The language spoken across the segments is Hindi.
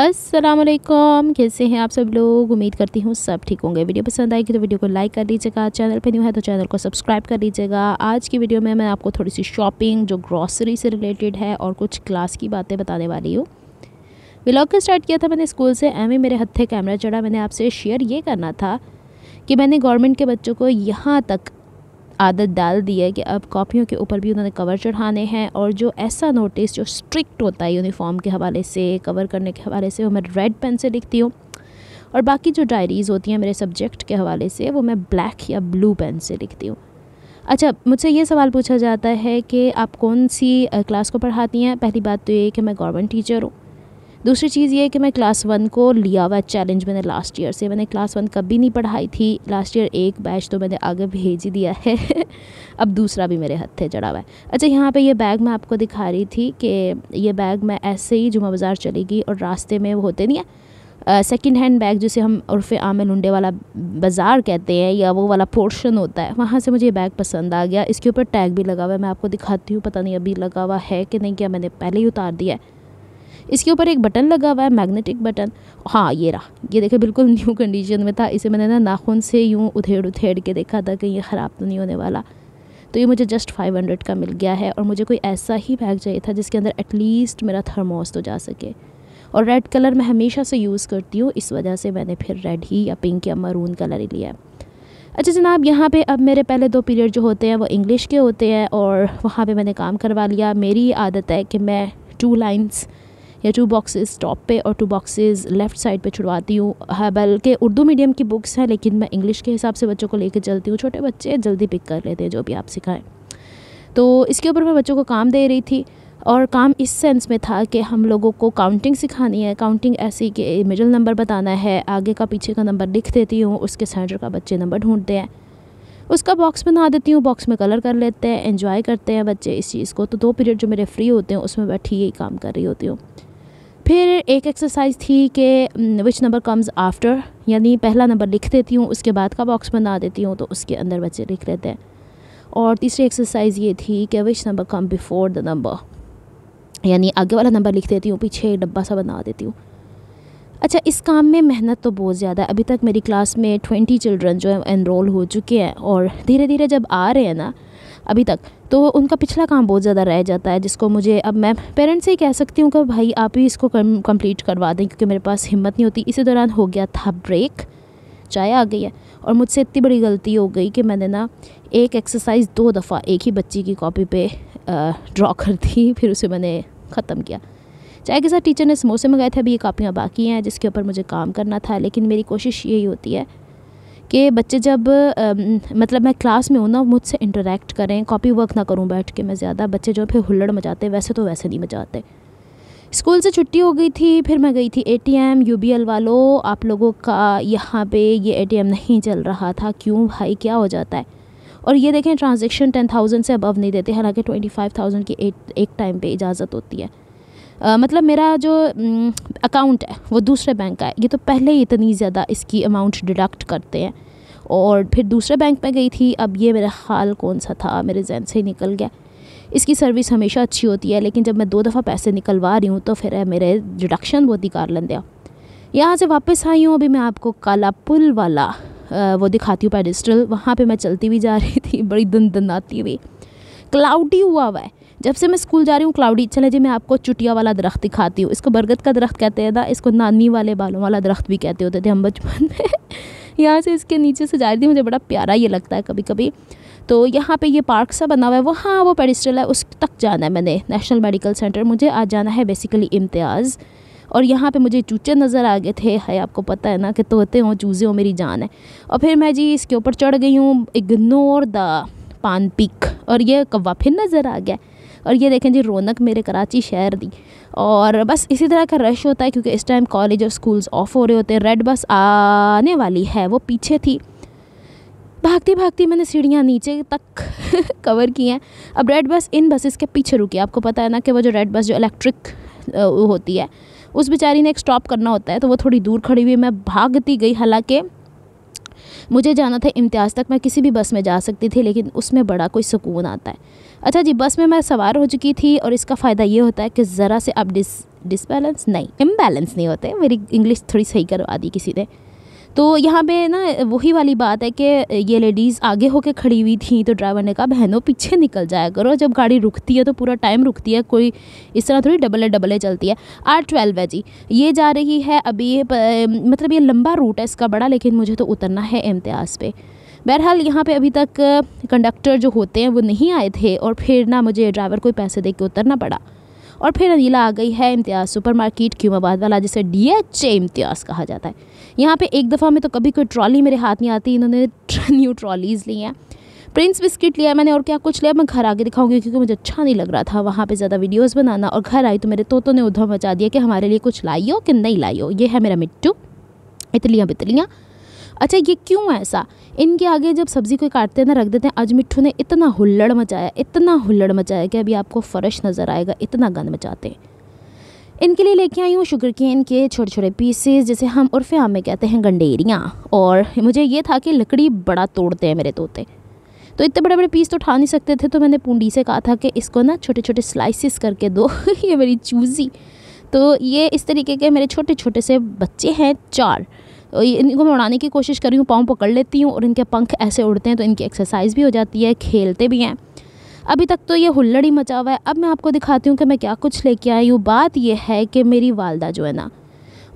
वालेकुम कैसे हैं आप सब लोग उम्मीद करती हूँ सब ठीक होंगे वीडियो पसंद आएगी तो वीडियो को लाइक कर दीजिएगा चैनल पर न्यू है तो चैनल को सब्सक्राइब कर लीजिएगा आज की वीडियो में मैं आपको थोड़ी सी शॉपिंग जो ग्रॉसरी से रिलेटेड है और कुछ क्लास की बातें बताने वाली हूँ ब्लॉग का स्टार्ट किया था मैंने स्कूल से एम मेरे हत्थे कैमरा चढ़ा मैंने आपसे शेयर ये करना था कि मैंने गवर्नमेंट के बच्चों को यहाँ तक आदत डाल दी है कि अब कॉपियों के ऊपर भी उन्होंने कवर चढ़ाने हैं और जो ऐसा नोटिस जो स्ट्रिक्ट होता है यूनिफॉर्म के हवाले से कवर करने के हवाले से वो मैं रेड पेन से लिखती हूँ और बाकी जो डायरीज़ होती हैं मेरे सब्जेक्ट के हवाले से वो मैं ब्लैक या ब्लू पेन से लिखती हूँ अच्छा मुझसे ये सवाल पूछा जाता है कि आप कौन सी क्लास को पढ़ाती हैं पहली बात तो ये कि मैं गवर्नमेंट टीचर हूँ दूसरी चीज़ ये है कि मैं क्लास वन को लिया हुआ चैलेंज मैंने लास्ट ईयर से मैंने क्लास वन कभी नहीं पढ़ाई थी लास्ट ईयर एक बैच तो मैंने आगे भेज ही दिया है अब दूसरा भी मेरे हथे चढ़ा हुआ है अच्छा यहाँ पे ये बैग मैं आपको दिखा रही थी कि ये बैग मैं ऐसे ही जुमा बाज़ार चलेगी और रास्ते में वो होते नहीं है सेकेंड हैंड बैग जिसे हम उर्फ़ आम लुंडे वाला बाज़ार कहते हैं या वो वाला पोर्शन होता है वहाँ से मुझे ये बैग पसंद आ गया इसके ऊपर टैग भी लगा हुआ है मैं आपको दिखाती हूँ पता नहीं अभी लगा हुआ है कि नहीं क्या मैंने पहले ही उतार दिया है इसके ऊपर एक बटन लगा हुआ है मैग्नेटिक बटन हाँ ये रहा ये देखे बिल्कुल न्यू कंडीशन में था इसे मैंने ना नाखून से यूँ उधेड़ उधेड़ के देखा था कि ये ख़राब तो नहीं होने वाला तो ये मुझे जस्ट 500 का मिल गया है और मुझे कोई ऐसा ही बैग चाहिए था जिसके अंदर एटलीस्ट मेरा थर्मोस तो जा सके और रेड कलर मैं हमेशा से यूज़ करती हूँ इस वजह से मैंने फिर रेड ही या पिंक या मरून कलर ही लिया अच्छा जनाब यहाँ पे अब मेरे पहले दो पीरियड जो होते हैं वो इंग्लिश के होते हैं और वहाँ पे मैंने काम करवा लिया मेरी आदत है कि मैं टू लाइन्स या टू बॉक्सेस टॉप पे और टू बॉक्सेस लेफ़्ट साइड पे छुड़वाती हूँ हाँ, बल्कि उर्दू मीडियम की बुक्स हैं लेकिन मैं इंग्लिश के हिसाब से बच्चों को लेकर चलती हूँ छोटे बच्चे जल्दी पिक कर लेते हैं जो भी आप सिखाएँ तो इसके ऊपर मैं बच्चों को काम दे रही थी और काम इस सेंस में था कि हम लोगों को काउंटिंग सिखानी है काउंटिंग ऐसी कि मिडिल नंबर बताना है आगे का पीछे का नंबर लिख देती हूँ उसके सेंटर का बच्चे नंबर ढूंढते हैं उसका बॉक्स बना देती हूँ बॉक्स में कलर कर लेते हैं एंजॉय करते हैं बच्चे इस चीज़ को तो दो पीरियड जो मेरे फ्री होते हैं उसमें बैठी यही काम कर रही होती हूँ फिर एक एक्सरसाइज थी कि विच नंबर कम्स आफ्टर यानी पहला नंबर लिख देती हूँ उसके बाद का बॉक्स बना देती हूँ तो उसके अंदर बच्चे लिख लेते हैं और तीसरी एक्सरसाइज ये थी कि which number come before the number यानी आगे वाला नंबर लिख देती हूँ पीछे डब्बा सा बना देती हूँ अच्छा इस काम में मेहनत तो बहुत ज़्यादा है अभी तक मेरी क्लास में ट्वेंटी चिल्ड्रन जो है एनरोल हो चुके हैं और धीरे धीरे जब आ रहे हैं ना अभी तक तो उनका पिछला काम बहुत ज़्यादा रह जाता है जिसको मुझे अब मैं पेरेंट्स से कह सकती हूँ कि भाई आप ही इसको कंप्लीट करवा दें क्योंकि मेरे पास हिम्मत नहीं होती इसी दौरान हो गया था ब्रेक चाय आ गई है और मुझसे इतनी बड़ी गलती हो गई कि मैंने ना एक एक्सरसाइज दो दफ़ा एक ही बच्ची की कॉपी पर ड्रॉ कर दी फिर उसे मैंने ख़त्म किया चाय के साथ टीचर ने समोसे मंगाए थे अभी ये कापियाँ बाकी हैं जिसके ऊपर मुझे काम करना था लेकिन मेरी कोशिश यही होती है कि बच्चे जब आ, मतलब मैं क्लास में हूँ ना मुझसे इंटरेक्ट करें कॉपी वर्क ना करूँ बैठ के मैं ज़्यादा बच्चे जो फिर हुल्लड़ मचाते वैसे तो वैसे नहीं मचाते स्कूल से छुट्टी हो गई थी फिर मैं गई थी एटीएम यूबीएल वालों आप लोगों का यहाँ पे ये एटीएम नहीं चल रहा था क्यों भाई क्या हो जाता है और ये देखें ट्रांजेक्शन टेन थाउजेंड से अबव नहीं देते हालांकि ट्वेंटी फाइव थाउजेंड की एक, एक टाइम पे इजाज़त होती है आ, मतलब मेरा जो अकाउंट है वो दूसरे बैंक का है ये तो पहले ही इतनी ज़्यादा इसकी अमाउंट डिडक्ट करते हैं और फिर दूसरे बैंक में गई थी अब ये मेरा हाल कौन सा था मेरे जहन से ही निकल गया इसकी सर्विस हमेशा अच्छी होती है लेकिन जब मैं दो दफ़ा पैसे निकलवा रही हूँ तो फिर मेरे डिडक्शन बहुत ही कार लेंदे यहाँ से वापस आई हूँ अभी मैं आपको काला पुल वाला वो दिखाती हूँ पेडिस्टल वहाँ पे मैं चलती हुई जा रही थी बड़ी दन दन आती हुई क्लाउडी हुआ हुआ है जब से मैं स्कूल जा रही हूँ क्लाउडी चले जी मैं आपको चुटिया वाला दरख्त दिखाती हूँ इसको बरगद का दरख्त कहते हैं ना इसको नानी वाले बालों वाला दरख्त भी कहते होते थे हम बचपन में यहाँ से इसके नीचे से जा रही थी मुझे बड़ा प्यारा ये लगता है कभी कभी तो यहाँ पे ये पार्क सा बना हुआ है वो हाँ वो पेडिस्टल है उस तक जाना है मैंने नेशनल मेडिकल सेंटर मुझे आज जाना है बेसिकली इम्तियाज़ और यहाँ पे मुझे चूचे नज़र आ गए थे है आपको पता है ना कि तोते हों चूज़े हों मेरी जान है और फिर मैं जी इसके ऊपर चढ़ गई हूँ इग्नोर द पान पिक और ये कौवा फिर नज़र आ गया और ये देखें जी रौनक मेरे कराची शहर दी और बस इसी तरह का रश होता है क्योंकि इस टाइम कॉलेज और स्कूल्स ऑफ हो रहे होते हैं रेड बस आने वाली है वो पीछे थी भागती भागती मैंने सीढ़ियाँ नीचे तक कवर की हैं अब रेड बस इन बसेस के पीछे रुकी आपको पता है ना कि वो जो रेड बस जो इलेक्ट्रिक होती है उस बेचारी ने एक स्टॉप करना होता है तो वो थोड़ी दूर खड़ी हुई मैं भागती गई हालांकि मुझे जाना था इम्तियाज़ तक मैं किसी भी बस में जा सकती थी लेकिन उसमें बड़ा कोई सुकून आता है अच्छा जी बस में मैं सवार हो चुकी थी और इसका फ़ायदा ये होता है कि ज़रा से आप डिस डिसबैलेंस नहीं इम्बैलेंस नहीं होते मेरी इंग्लिश थोड़ी सही करवा दी किसी ने तो यहाँ पे ना वही वाली बात है कि ये लेडीज़ आगे होके खड़ी हुई थी तो ड्राइवर ने कहा बहनों पीछे निकल जाया करो जब गाड़ी रुकती है तो पूरा टाइम रुकती है कोई इस तरह थोड़ी डबल डबल चलती है आर ट्वेल्व है जी ये जा रही है अभी मतलब ये लंबा रूट है इसका बड़ा लेकिन मुझे तो उतरना है इम्तियाज़ पर बहरहाल यहाँ पे अभी तक कंडक्टर जो होते हैं वो नहीं आए थे और फिर ना मुझे ड्राइवर कोई पैसे दे के उतरना पड़ा और फिर अनिला आ गई है इम्तियाज़ सुपर मार्केट क्यूमाबाद वाला जिसे डी एच ए इम्तियाज़ कहा जाता है यहाँ पर एक दफ़ा में तो कभी कोई ट्रॉली मेरे हाथ नहीं आती इन्होंने न्यू ट्रॉलीज़ ली हैं प्रिंस बिस्किट लिया मैंने और क्या कुछ लिया मैं घर आके दिखाऊंगी क्योंकि मुझे अच्छा नहीं लग रहा था वहाँ पे ज़्यादा वीडियोस बनाना और घर आई तो मेरे तोतों ने उधम मचा दिया कि हमारे लिए कुछ लाइयो कि नहीं लाई हो ये है मेरा मिट्टू इतलियाँ बितलियाँ अच्छा ये क्यों ऐसा इनके आगे जब सब्ज़ी कोई काटते हैं ना रख देते हैं आज मिट्ठू ने इतना हुल्लड़ मचाया इतना हुल्लड़ मचाया कि अभी आपको फ़र्श नज़र आएगा इतना गंद मचाते हैं इनके लिए लेके आई हूँ शुगर केन के छोटे छोटे पीसेस जिसे हम उर्फ आम में कहते हैं गंडेरियाँ और मुझे ये था कि लकड़ी बड़ा तोड़ते हैं मेरे तोते तो इतने बड़े बड़े पीस तो उठा नहीं सकते थे तो मैंने पूंडी से कहा था कि इसको ना छोटे छोटे स्लाइसिस करके दो ये मेरी चूज़ी तो ये इस तरीके के मेरे छोटे छोटे से बच्चे हैं चार इनको मैं उड़ाने की कोशिश कर रही हूँ पाँव पकड़ लेती हूँ और इनके पंख ऐसे उड़ते हैं तो इनकी एक्सरसाइज भी हो जाती है खेलते भी हैं अभी तक तो ये हुल्लड़ी मचा हुआ है अब मैं आपको दिखाती हूँ कि मैं क्या कुछ लेके आई हूँ बात यह है कि मेरी वालदा जो है ना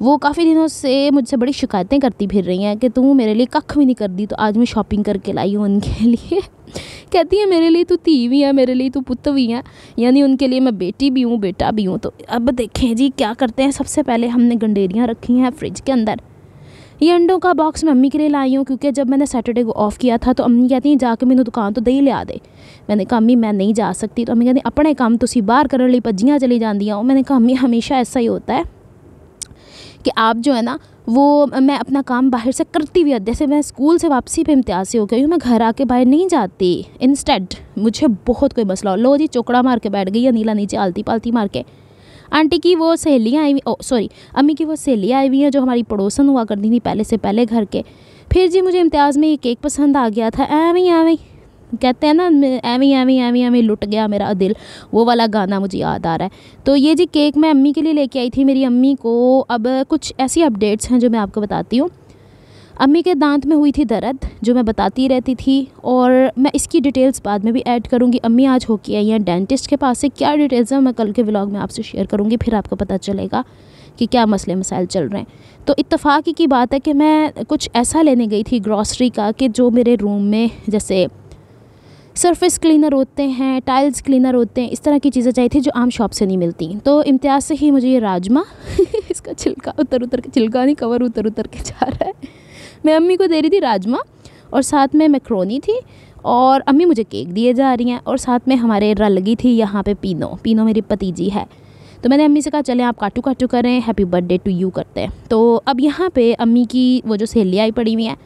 वो काफ़ी दिनों से मुझसे बड़ी शिकायतें करती फिर रही हैं कि तू मेरे लिए कख भी नहीं कर दी तो आज मैं शॉपिंग करके लाई हूँ उनके लिए कहती है मेरे लिए तू ती भी है मेरे लिए तू पुत भी है यानी उनके लिए मैं बेटी भी हूँ बेटा भी हूँ तो अब देखें जी क्या करते हैं सबसे पहले हमने गंडेरियाँ रखी हैं फ्रिज के अंदर ये अंडों का बॉक्स मैं अम्मी के लिए लाई हूँ क्योंकि जब मैंने सैटरडे को ऑफ़ किया था तो अम्मी कहती हैं जाके मैंने दुकान तो दही लिया दे मैंने कहा अम्मी मैं नहीं जा सकती तो अम्मी कहती अपने काम तुम बाहर करने लिए भज्जियाँ चली जा मैंने कहा अम्मी हमेशा ऐसा ही होता है कि आप जो है ना वो मैं अपना काम बाहर से करती हुई जैसे मैं स्कूल से वापसी पे इम्तियाज से हो गई हूँ मैं घर आके बाहर नहीं जाती इंस्टेड मुझे बहुत कोई मसला हो लो जी चोकड़ा मार के बैठ गई या नीला नीचे आलती पालती मार के आंटी की वो सहेलियाँ आई हुई सॉरी अम्मी की वो सहेलियाँ आई हुई हैं जो हमारी पड़ोसन हुआ करती थी पहले से पहले घर के फिर जी मुझे इम्तियाज़ में ये केक पसंद आ गया था एवं ही एवं कहते हैं ना एवं एवं एवं एवं लुट गया मेरा दिल वो वाला गाना मुझे याद आ रहा है तो ये जी केक मैं अम्मी के लिए लेके आई थी मेरी अम्मी को अब कुछ ऐसी अपडेट्स हैं जो मैं आपको बताती हूँ अम्मी के दांत में हुई थी दर्द जो मैं बताती रहती थी और मैं इसकी डिटेल्स बाद में भी ऐड करूँगी अम्मी आज होके आई हैं डेंटिस्ट के पास से क्या डिटेल्स हैं मैं कल के व्लॉग में आपसे शेयर करूँगी फिर आपको पता चलेगा कि क्या मसले मसाइल चल रहे हैं तो इतफाक़ की बात है कि मैं कुछ ऐसा लेने गई थी ग्रॉसरी का कि जो मेरे रूम में जैसे सरफेस क्लीनर होते हैं टाइल्स क्लीनर होते हैं इस तरह की चीज़ें चाहिए थी जो आम शॉप से नहीं मिलती तो इम्तियाज़ से ही मुझे ये राजमा इसका छिलका उतर उतर के छिलका नहीं कवर उतर उतर के जा रहा है मैं अम्मी को दे रही थी राजमा और साथ में मैक्रोनी थी और अम्मी मुझे केक दिए जा रही हैं और साथ में हमारे रल लगी थी यहाँ पे पीनो पीनो मेरी पतीजी है तो मैंने अम्मी से कहा चलें आप काटू काटू करें हैप्पी बर्थडे टू यू करते हैं तो अब यहाँ पे अम्मी की वो जो सहेलियाँ आई पड़ी हुई हैं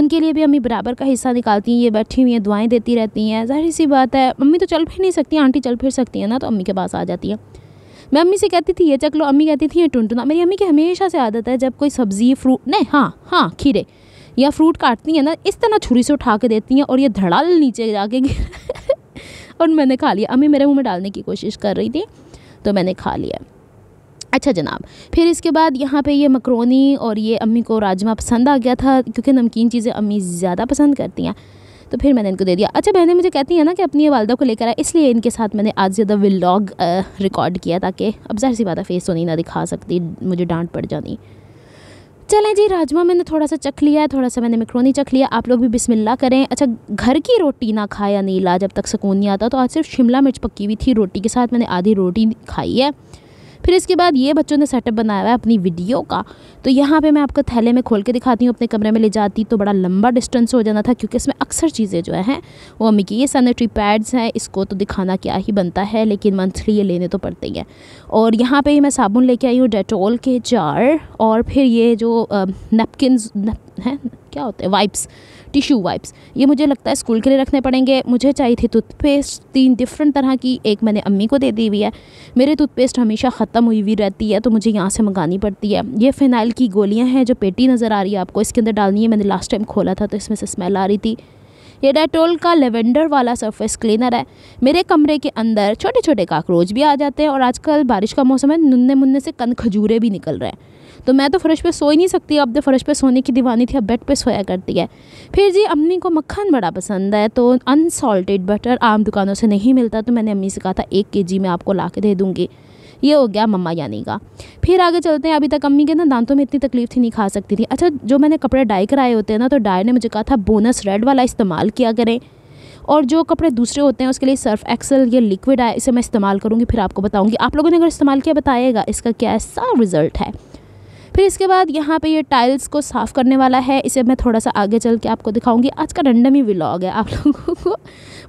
उनके लिए भी अम्मी बराबर का हिस्सा निकालती हैं ये बैठी हुई हैं दुआएँ देती रहती हैं जाहिर सी बात है मम्मी तो चल फिर नहीं सकती आंटी चल फिर सकती हैं ना तो अम्मी के पास आ जाती हैं मैं अम्मी से कहती थी ये चख लो अम्मी कहती थी ये टुनटुना मेरी अम्मी की हमेशा से आदत है जब कोई सब्ज़ी फ्रूट नहीं हाँ हाँ खीरे या फ्रूट काटती है ना इस तरह छुरी से उठा के देती हैं और ये धड़ाल नीचे जाके और मैंने खा लिया अम्मी मेरे मुँह में डालने की कोशिश कर रही थी तो मैंने खा लिया अच्छा जनाब फिर इसके बाद यहाँ पे ये मकरोनी और ये अम्मी को राजमा पसंद आ गया था क्योंकि नमकीन चीज़ें अम्मी ज़्यादा पसंद करती हैं तो फिर मैंने इनको दे दिया अच्छा मैंने मुझे कहती हैं ना कि अपनी वालदा को लेकर आए इसलिए इनके साथ मैंने आज ज़्यादा विलॉग रिकॉर्ड किया ताकि अब जहर सी बात है फेस तो नहीं ना दिखा सकती मुझे डांट पड़ जानी चलें जी राजमा मैंने थोड़ा सा चख लिया है थोड़ा सा मैंने मिक्रोनी चख लिया आप लोग भी बिस्मिल्लाह करें अच्छा घर की रोटी ना खाया नीला जब तक सुकून नहीं आता तो आज सिर्फ शिमला मिर्च पकी हुई थी रोटी के साथ मैंने आधी रोटी खाई है फिर इसके बाद ये बच्चों ने सेटअप बनाया हुआ है अपनी वीडियो का तो यहाँ पर मैं आपको थैले में खोल के दिखाती हूँ अपने कमरे में ले जाती तो बड़ा लंबा डिस्टेंस हो जाना था क्योंकि इसमें अक्सर चीज़ें जो हैं वो अम्मी की ये सैनिटरी पैड्स हैं इसको तो दिखाना क्या ही बनता है लेकिन मंथली ये लेने तो पड़ते ही हैं और यहाँ ही मैं साबुन लेके आई हूँ डेटोल के जार और फिर ये जो नेपकिन है क्या होते हैं वाइप्स टिश्यू वाइप्स ये मुझे लगता है स्कूल के लिए रखने पड़ेंगे मुझे चाहिए थी टूथपेस्ट तीन डिफरेंट तरह की एक मैंने अम्मी को दे दी हुई है मेरी टूथपेस्ट हमेशा ख़त्म हुई हुई रहती है तो मुझे यहाँ से मंगानी पड़ती है ये फिनाइल की गोलियाँ हैं जो पेटी नज़र आ रही है आपको इसके अंदर डालनी है मैंने लास्ट टाइम खोला था तो इसमें से स्मेल आ रही थी ये डेटोल का लेवेंडर वाला सरफेस क्लीनर है मेरे कमरे के अंदर छोटे छोटे काकरोच भी आ जाते हैं और आजकल बारिश का मौसम है नुन्ने मुन्ने से कन खजूरे भी निकल रहे हैं तो मैं तो फर्श पे सो ही नहीं सकती अब तो फर्श पे सोने की दीवानी थी अब बेड पे सोया करती है फिर जी अम्मी को मक्खन बड़ा पसंद है तो अनसॉल्टेड बटर आम दुकानों से नहीं मिलता तो मैंने अम्मी से कहा था एक के जी मैं आपको ला के दे दूँगी ये हो गया मम्मा यानी का फिर आगे चलते हैं अभी तक अम्मी के ना दांतों में इतनी तकलीफ थी नहीं खा सकती थी अच्छा जो मैंने कपड़े डाई कराए होते हैं ना तो डाई ने मुझे कहा था बोनस रेड वाला इस्तेमाल किया करें और जो कपड़े दूसरे होते हैं उसके लिए सर्फ एक्सल ये लिक्विड आए इसे मैं इस्तेमाल करूँगी फिर आपको बताऊँगी आप लोगों ने अगर इस्तेमाल किया बताएगा इसका क्या ऐसा रिज़ल्ट है फिर इसके बाद यहाँ पे ये टाइल्स को साफ़ करने वाला है इसे मैं थोड़ा सा आगे चल के आपको दिखाऊंगी आज का रंडम ही व्लॉग है आप लोगों को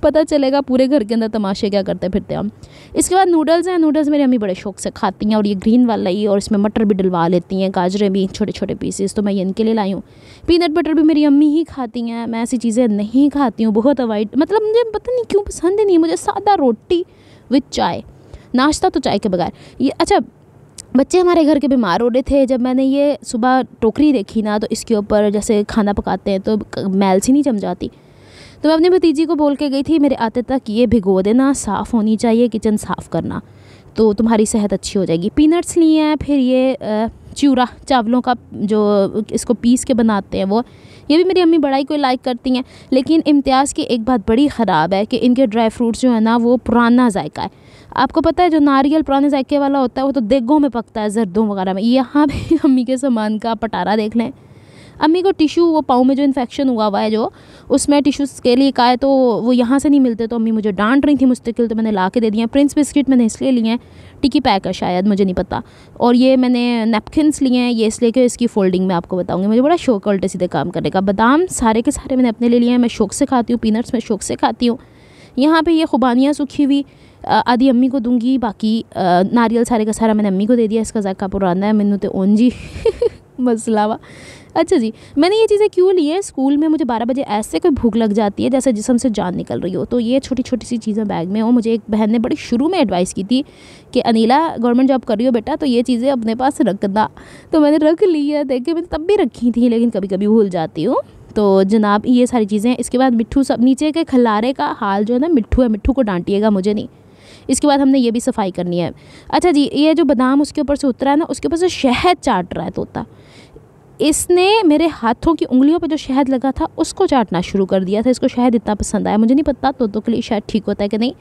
पता चलेगा पूरे घर के अंदर तमाशे क्या करते फिरते हम इसके बाद नूडल्स हैं नूडल्स मेरी अम्मी बड़े शौक से खाती हैं और ये ग्रीन वाला ही और इसमें मटर भी डलवा लेती हैं गाजरें भी छोटे छोटे पीसेस तो मैं इनके लिए लाई हूँ पीनट बटर भी मेरी अम्मी ही खाती हैं मैं ऐसी चीज़ें नहीं खाती हूँ बहुत अवॉइड मतलब मुझे पता नहीं क्यों पसंद ही नहीं मुझे सादा रोटी विथ चाय नाश्ता तो चाय के बगैर ये अच्छा बच्चे हमारे घर के बीमार हो रहे थे जब मैंने ये सुबह टोकरी देखी ना तो इसके ऊपर जैसे खाना पकाते हैं तो मैल सी नहीं जम जाती तो मैं अपनी भतीजी को बोल के गई थी मेरे आते तक ये भिगो देना साफ़ होनी चाहिए किचन साफ़ करना तो तुम्हारी सेहत अच्छी हो जाएगी पीनट्स लिए हैं फिर ये चूरा चावलों का जो इसको पीस के बनाते हैं वो ये भी मेरी अम्मी बड़ाई को लाइक करती हैं लेकिन इम्तियाज़ की एक बात बड़ी ख़राब है कि इनके ड्राई फ्रूट्स जो है ना वो पुराना जायका है आपको पता है जो नारियल पुराने जायके वाला होता है वो तो देगों में पकता है जर्दों वगैरह में यहाँ भी अम्मी के सामान का पटारा देख लें अम्मी को टिशू वो पाँव में जो इन्फेक्शन हुआ हुआ है जो उसमें टिशूज़ के लिए कहा है तो वो यहाँ से नहीं मिलते तो अम्मी मुझे डांट रही थी मुस्तकिल तो मैंने ला के दे दिया प्रिंस बिस्किट मैंने इसलिए लिए हैं टिकी पैक है शायद मुझे नहीं पता और ये मैंने नेपकिनस लिए हैं ये इसलिए कि इसकी फोल्डिंग में आपको बताऊँगी मुझे बड़ा शौक उल्टे सीधे काम करने का बादाम सारे के सारे मैंने अपने ले लिए हैं मैं शौक से खाती हूँ पीनट्स मैं शौक से खाती हूँ यहाँ पर ये खुबानियाँ सूखी हुई आधी अम्मी को दूंगी बाकी नारियल सारे का सारा मैंने अम्मी को दे दिया इसका जायका पुराना है मैनू तो ओन जी मसलावा अच्छा जी मैंने ये चीज़ें क्यों ली हैं स्कूल में मुझे बारह बजे ऐसे कोई भूख लग जाती है जैसे जिसम से जान निकल रही हो तो ये छोटी छोटी सी चीज़ें बैग में और मुझे एक बहन ने बड़ी शुरू में एडवाइस की थी कि अनिला गवर्नमेंट जॉब कर रही हो बेटा तो ये चीज़ें अपने पास रखना तो मैंने रख ली है देखिए मैंने तब भी रखी थी लेकिन कभी कभी भूल जाती हूँ तो जनाब ये सारी चीज़ें इसके बाद मिट्ठू सब नीचे के खलारे का हाल जो है ना मिट्ठू है मिट्ठू को डांटिएगा मुझे नहीं इसके बाद हमने ये भी सफाई करनी है अच्छा जी ये जो बादाम उसके ऊपर से उतरा है ना उसके ऊपर से शहद चाट रहा है तोता इसने मेरे हाथों की उंगलियों पे जो शहद लगा था उसको चाटना शुरू कर दिया था इसको शहद इतना पसंद आया मुझे नहीं पता तोतों के लिए शायद ठीक होता है कि नहीं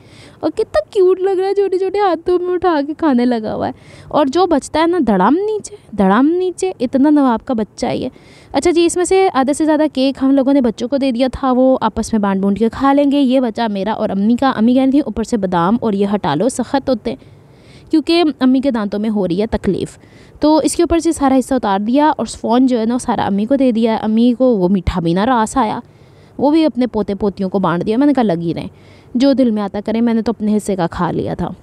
और कितना क्यूट लग रहा है छोटे छोटे हाथों में उठा के खाने लगा हुआ है और जो बचता है ना धड़ाम नीचे धड़ाम नीचे इतना नवाब का बच्चा ही है अच्छा जी इसमें से आधे से ज़्यादा केक हम लोगों ने बच्चों को दे दिया था वो आपस में बांट बूंट के खा लेंगे ये बचा मेरा और अम्मी का अम्मी कहती थी ऊपर से बादाम और ये हटा लो सख्त होते क्योंकि अम्मी के दांतों में हो रही है तकलीफ़ तो इसके ऊपर से सारा हिस्सा उतार दिया और फ़ोन जो है ना वो सारा अम्मी को दे दिया अम्मी को वो मीठा भी ना रास आया वो भी अपने पोते पोतियों को बांट दिया मैंने कहा लगी रहे जो दिल में आता करें मैंने तो अपने हिस्से का खा लिया था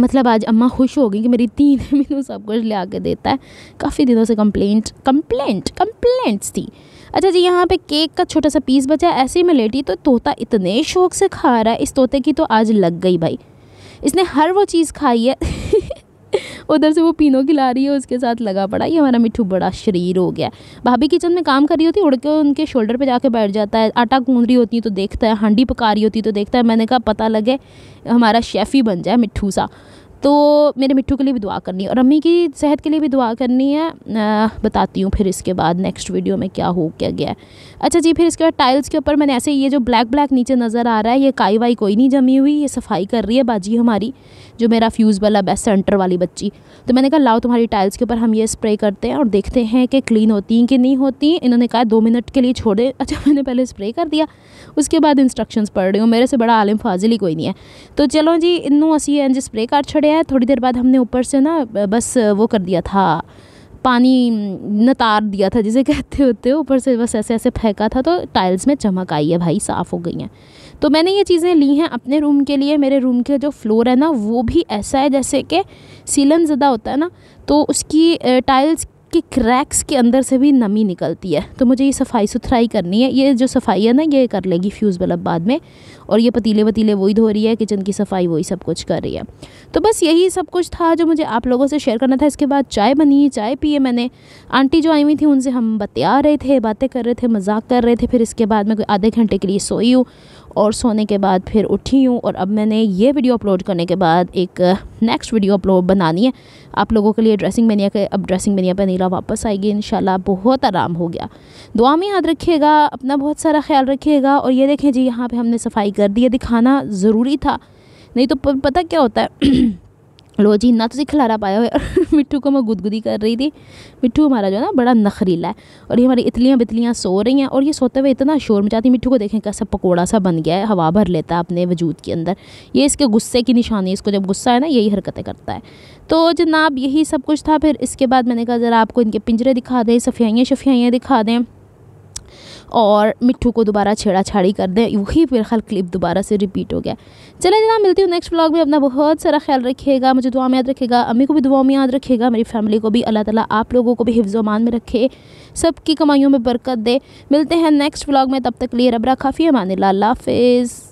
मतलब आज अम्मा खुश हो गई कि मेरी तीन मैं सब कुछ ले आके देता है काफ़ी दिनों से कंप्लेंट कंप्लेंट कंप्लेंट्स थी अच्छा जी यहाँ पे केक का छोटा सा पीस बचा ऐसे ही मैं लेटी तो तोता इतने शौक से खा रहा है इस तोते की तो आज लग गई भाई इसने हर वो चीज़ खाई है उधर से वो पीनो खिला रही है उसके साथ लगा पड़ा ये हमारा मिठू बड़ा शरीर हो गया भाभी किचन में काम कर रही होती उड़ के उनके शोल्डर पर जाके बैठ जाता है आटा गूंद रही होती तो देखता है हांडी पका रही होती तो देखता है मैंने कहा पता लगे हमारा शेफ़ ही बन जाए मिठ्ठू सा तो मेरे मिट्टू के लिए भी दुआ करनी है और अम्मी की सेहत के लिए भी दुआ करनी है आ, बताती हूँ फिर इसके बाद नेक्स्ट वीडियो में क्या हो क्या गया अच्छा जी फिर इसके बाद टाइल्स के ऊपर मैंने ऐसे ये जो ब्लैक ब्लैक नीचे नज़र आ रहा है ये काई वाई कोई नहीं जमी हुई ये सफाई कर रही है बाजी हमारी जो मेरा फ्यूज़ वाला बेस्ट सेंटर वाली बच्ची तो मैंने कहा लाओ तुम्हारी टाइल्स के ऊपर हम ये स्प्रे करते हैं और देखते हैं कि क्लीन होती हैं कि नहीं होती इन्होंने कहा दो मिनट के लिए छोड़े अच्छा मैंने पहले स्प्रे कर दिया उसके बाद इंस्ट्रक्शन पढ़ रही हूँ मेरे से बड़ा आलिम फाजिल ही कोई नहीं है तो चलो जी इन असी इंज स्प्रे कर छड़े है थोड़ी देर बाद हमने ऊपर से ना बस वो कर दिया था पानी नतार दिया था जिसे कहते होते हो ऊपर से बस ऐसे ऐसे फेंका था तो टाइल्स में चमक आई है भाई साफ़ हो गई हैं तो मैंने ये चीज़ें ली हैं अपने रूम के लिए मेरे रूम के जो फ्लोर है ना वो भी ऐसा है जैसे कि सीलन ज़दा होता है ना तो उसकी टाइल्स कि क्रैक्स के अंदर से भी नमी निकलती है तो मुझे ये सफाई सुथराई करनी है ये जो सफाई है ना ये कर लेगी फ्यूज़ बल्ब बाद में और ये पतीले वतीले वही धो रही है किचन की सफाई वही सब कुछ कर रही है तो बस यही सब कुछ था जो मुझे आप लोगों से शेयर करना था इसके बाद चाय बनी चाय पिए मैंने आंटी जो आई हुई थी उनसे हम बतिया रहे थे बातें कर रहे थे मजाक कर रहे थे फिर इसके बाद मैं कोई आधे घंटे के लिए सोई हूँ और सोने के बाद फिर उठी हूँ और अब मैंने ये वीडियो अपलोड करने के बाद एक नेक्स्ट वीडियो अपलोड बनानी है आप लोगों के लिए ड्रेसिंग मेनिया के अब ड्रेसिंग मेनिया पर नीला वापस आएगी इन बहुत आराम हो गया दुआ में याद रखिएगा अपना बहुत सारा ख्याल रखिएगा और ये देखें जी यहाँ पर हमने सफाई कर दी है दिखाना ज़रूरी था नहीं तो पता क्या होता है लो जी इन्ना तुसी खिलारा पाया हुआ मिट्टू को मैं गुदगुदी कर रही थी मिट्टू हमारा जो है ना बड़ा नखरीला है और ये हमारी इतलियाँ बितलियाँ सो रही हैं और ये सोते हुए इतना शोर मचाती मिट्टू को देखें कैसा पकोड़ा सा बन गया है हवा भर लेता है अपने वजूद के अंदर ये इसके गुस्से की निशानी इसको जब गुस्सा है ना यही हरकतें करता है तो जनाब यही सब कुछ था फिर इसके बाद मैंने कहा ज़रा आपको इनके पिंजरे दिखा दें सफियाइयाँ शफियाइयाँ दिखा दें और मिट्टू को दोबारा छेड़ा छाड़ी कर दें वही खाल क्लिप दोबारा से रिपीट हो गया चले जना मिलती हूँ नेक्स्ट ब्लॉग में अपना बहुत सारा ख्याल रखिएगा मुझे दुआ में याद रखेगा अम्मी को भी दुआ में याद रखेगा मेरी फैमिली को भी अल्लाह ताला आप लोगों को भी हिफ्जोमान में रखे सबकी कमाइयों में बरकत दे मिलते हैं नेक्स्ट ब्लॉग में तब तक लिए रबरा काफ़ी अमान लाला हाफिज़